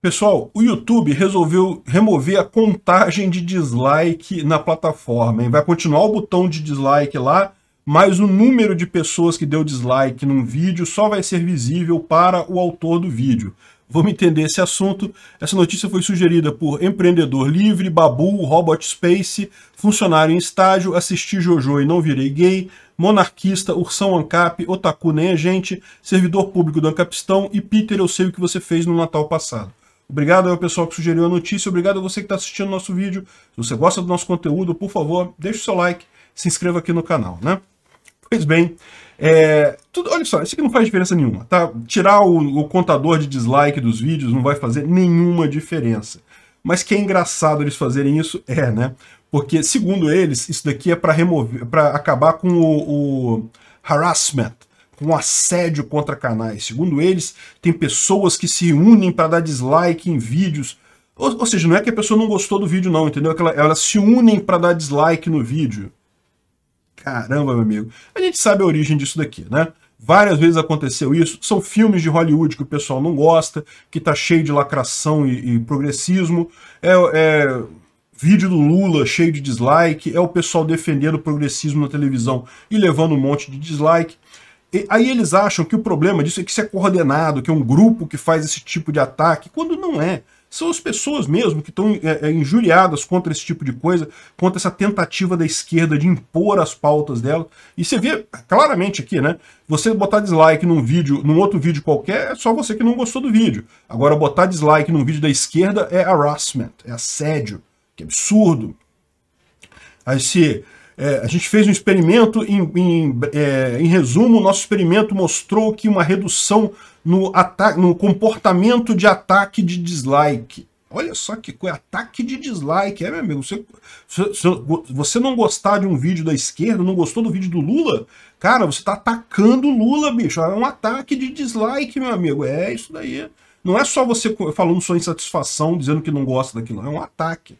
Pessoal, o YouTube resolveu remover a contagem de dislike na plataforma. Hein? Vai continuar o botão de dislike lá, mas o número de pessoas que deu dislike num vídeo só vai ser visível para o autor do vídeo. Vamos entender esse assunto. Essa notícia foi sugerida por Empreendedor Livre, Babu, Robot Space, Funcionário em Estágio, Assisti Jojo e Não Virei Gay, Monarquista, Ursão Ancap, Otaku Nem a Gente, Servidor Público do Ancapistão e Peter Eu Sei O Que Você Fez no Natal Passado. Obrigado ao pessoal que sugeriu a notícia, obrigado a você que está assistindo o nosso vídeo. Se você gosta do nosso conteúdo, por favor, deixe o seu like, se inscreva aqui no canal, né? Pois bem, é, tudo, olha só, isso aqui não faz diferença nenhuma, tá? Tirar o, o contador de dislike dos vídeos não vai fazer nenhuma diferença. Mas que é engraçado eles fazerem isso, é, né? Porque, segundo eles, isso daqui é para remover, para acabar com o, o harassment, com assédio contra canais. Segundo eles, tem pessoas que se unem para dar dislike em vídeos. Ou, ou, seja, não é que a pessoa não gostou do vídeo, não, entendeu? É que ela, elas se unem para dar dislike no vídeo. Caramba, meu amigo. A gente sabe a origem disso daqui, né? Várias vezes aconteceu isso. São filmes de Hollywood que o pessoal não gosta, que tá cheio de lacração e, e progressismo. É, é, vídeo do Lula cheio de dislike. É o pessoal defendendo o progressismo na televisão e levando um monte de dislike. E aí eles acham que o problema disso é que isso é coordenado, que é um grupo que faz esse tipo de ataque, quando não é. São as pessoas mesmo que estão é, é, injuriadas contra esse tipo de coisa, contra essa tentativa da esquerda de impor as pautas dela. E você vê claramente aqui, né? Você botar dislike num vídeo, num outro vídeo qualquer, é só você que não gostou do vídeo. Agora, botar dislike num vídeo da esquerda é harassment, é assédio, que absurdo. Aí se é, a gente fez um experimento, em, em, é, em resumo, o nosso experimento mostrou que uma redução no, ataque, no comportamento de ataque de dislike. Olha só que coisa, ataque de dislike. É, meu amigo, você, você não gostar de um vídeo da esquerda, não gostou do vídeo do Lula, cara, você tá atacando o Lula, bicho. É um ataque de dislike, meu amigo. É isso daí. Não é só você falando sua insatisfação, dizendo que não gosta daquilo, é um ataque.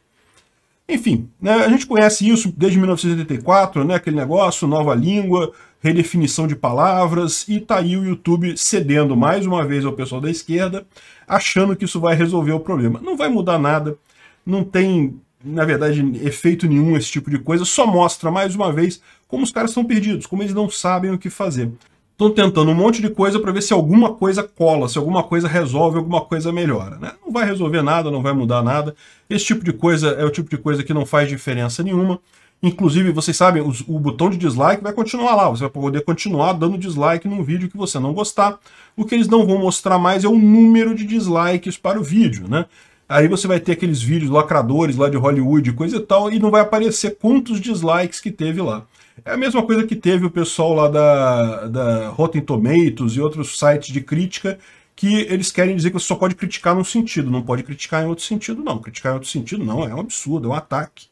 Enfim, né, a gente conhece isso desde 1984, né, aquele negócio, nova língua, redefinição de palavras, e tá aí o YouTube cedendo mais uma vez ao pessoal da esquerda, achando que isso vai resolver o problema. Não vai mudar nada, não tem, na verdade, efeito nenhum esse tipo de coisa, só mostra mais uma vez como os caras estão perdidos, como eles não sabem o que fazer estão tentando um monte de coisa para ver se alguma coisa cola, se alguma coisa resolve, alguma coisa melhora. Né? Não vai resolver nada, não vai mudar nada. Esse tipo de coisa é o tipo de coisa que não faz diferença nenhuma. Inclusive, vocês sabem, os, o botão de dislike vai continuar lá. Você vai poder continuar dando dislike num vídeo que você não gostar. O que eles não vão mostrar mais é o número de dislikes para o vídeo, né? Aí você vai ter aqueles vídeos lacradores lá de Hollywood, e coisa e tal, e não vai aparecer quantos dislikes que teve lá. É a mesma coisa que teve o pessoal lá da, da Rotten Tomatoes e outros sites de crítica, que eles querem dizer que você só pode criticar num sentido, não pode criticar em outro sentido, não. Criticar em outro sentido, não, é um absurdo, é um ataque.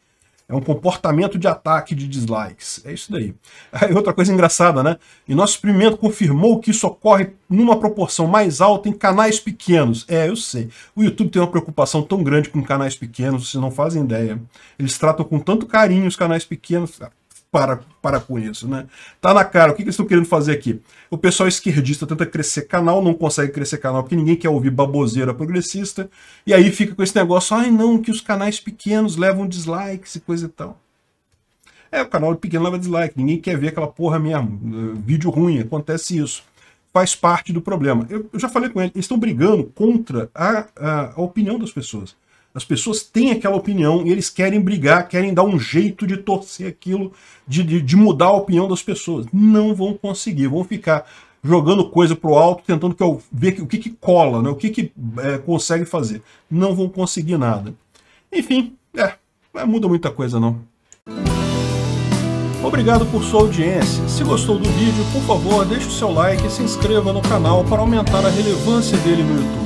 É um comportamento de ataque de dislikes. É isso daí. Aí outra coisa engraçada, né? E nosso experimento confirmou que isso ocorre numa proporção mais alta em canais pequenos. É, eu sei. O YouTube tem uma preocupação tão grande com canais pequenos, vocês não fazem ideia. Eles tratam com tanto carinho os canais pequenos para, para com isso, né? Tá na cara, o que, que eles estão querendo fazer aqui? O pessoal esquerdista tenta crescer canal, não consegue crescer canal porque ninguém quer ouvir baboseira progressista, e aí fica com esse negócio, ai não, que os canais pequenos levam dislikes e coisa e tal. É, o canal pequeno leva dislike, ninguém quer ver aquela porra mesmo, eh, vídeo ruim, acontece isso. Faz parte do problema. Eu, eu já falei com ele, eles estão brigando contra a, a, a opinião das pessoas. As pessoas têm aquela opinião e eles querem brigar, querem dar um jeito de torcer aquilo, de, de, de mudar a opinião das pessoas. Não vão conseguir, vão ficar jogando coisa pro alto, tentando que eu, ver o que, que cola, né? o que, que é, consegue fazer. Não vão conseguir nada. Enfim, é, não é, muda muita coisa não. Obrigado por sua audiência. Se gostou do vídeo, por favor, deixe o seu like e se inscreva no canal para aumentar a relevância dele no YouTube.